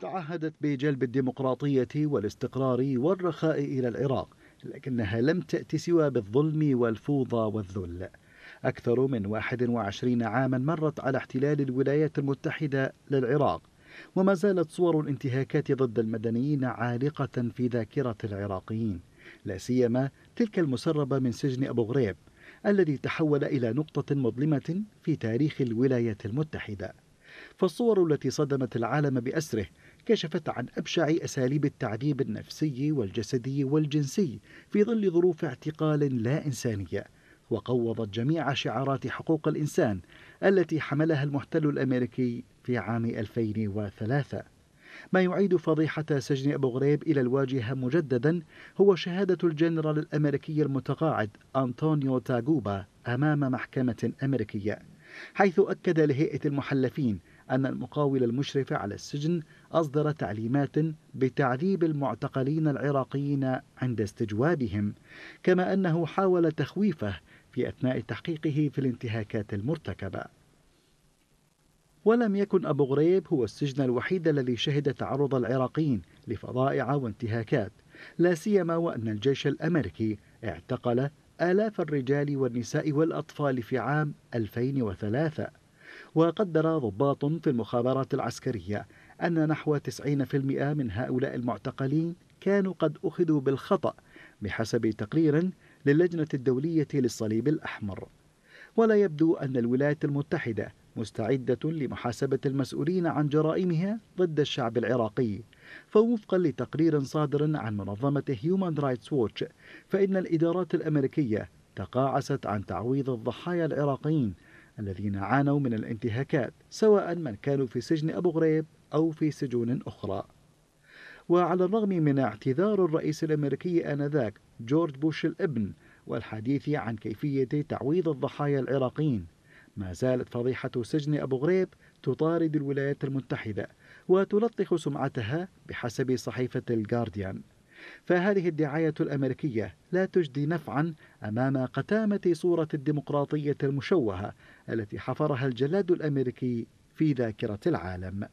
تعهدت بجلب الديمقراطية والاستقرار والرخاء إلى العراق لكنها لم تأتي سوى بالظلم والفوضى والذل أكثر من 21 عاما مرت على احتلال الولايات المتحدة للعراق وما زالت صور الانتهاكات ضد المدنيين عالقة في ذاكرة العراقيين لا سيما تلك المسربة من سجن أبو غريب الذي تحول إلى نقطة مظلمة في تاريخ الولايات المتحدة فالصور التي صدمت العالم بأسره كشفت عن أبشع أساليب التعذيب النفسي والجسدي والجنسي في ظل ظروف اعتقال لا إنسانية وقوضت جميع شعارات حقوق الإنسان التي حملها المحتل الأمريكي في عام 2003 ما يعيد فضيحة سجن أبو غريب إلى الواجهة مجددا هو شهادة الجنرال الأمريكي المتقاعد أنطونيو تاغوبا أمام محكمة أمريكية حيث أكد لهيئة المحلفين أن المقاول المشرف على السجن أصدر تعليمات بتعذيب المعتقلين العراقيين عند استجوابهم كما أنه حاول تخويفه في أثناء تحقيقه في الانتهاكات المرتكبة ولم يكن أبو غريب هو السجن الوحيد الذي شهد تعرض العراقيين لفظائع وانتهاكات لا سيما وأن الجيش الأمريكي اعتقل آلاف الرجال والنساء والأطفال في عام 2003 وقدر ضباط في المخابرات العسكرية أن نحو 90% من هؤلاء المعتقلين كانوا قد أخذوا بالخطأ بحسب تقرير للجنة الدولية للصليب الأحمر ولا يبدو أن الولايات المتحدة مستعدة لمحاسبة المسؤولين عن جرائمها ضد الشعب العراقي فوفقا لتقرير صادر عن منظمة هيومان رايتس ووتش فإن الإدارات الأمريكية تقاعست عن تعويض الضحايا العراقيين الذين عانوا من الانتهاكات سواء من كانوا في سجن أبو غريب أو في سجون أخرى وعلى الرغم من اعتذار الرئيس الأمريكي آنذاك جورج بوش الابن والحديث عن كيفية تعويض الضحايا العراقيين ما زالت فضيحة سجن أبو غريب تطارد الولايات المتحدة وتلطخ سمعتها بحسب صحيفة الجارديان فهذه الدعاية الأمريكية لا تجدي نفعا أمام قتامة صورة الديمقراطية المشوهة التي حفرها الجلاد الأمريكي في ذاكرة العالم